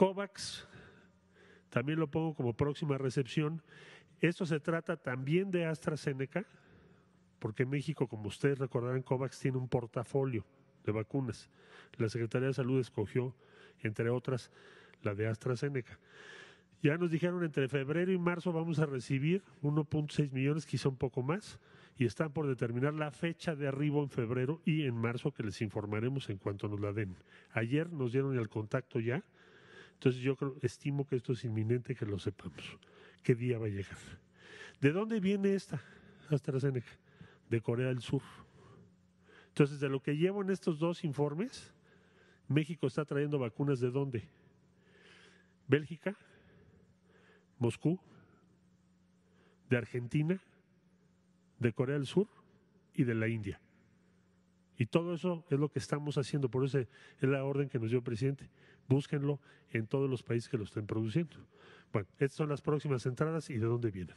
COVAX, también lo pongo como próxima recepción. Esto se trata también de AstraZeneca, porque México, como ustedes recordarán, COVAX tiene un portafolio de vacunas. La Secretaría de Salud escogió, entre otras, la de AstraZeneca. Ya nos dijeron entre febrero y marzo vamos a recibir 1.6 millones, quizá un poco más, y están por determinar la fecha de arribo en febrero y en marzo que les informaremos en cuanto nos la den. Ayer nos dieron el contacto ya, entonces yo creo, estimo que esto es inminente que lo sepamos, qué día va a llegar. ¿De dónde viene esta AstraZeneca? De Corea del Sur. Entonces, de lo que llevo en estos dos informes, México está trayendo vacunas de dónde? Bélgica, Moscú, de Argentina, de Corea del Sur y de la India. Y todo eso es lo que estamos haciendo, por eso es la orden que nos dio el presidente. Búsquenlo en todos los países que lo estén produciendo. Bueno, estas son las próximas entradas y de dónde vienen.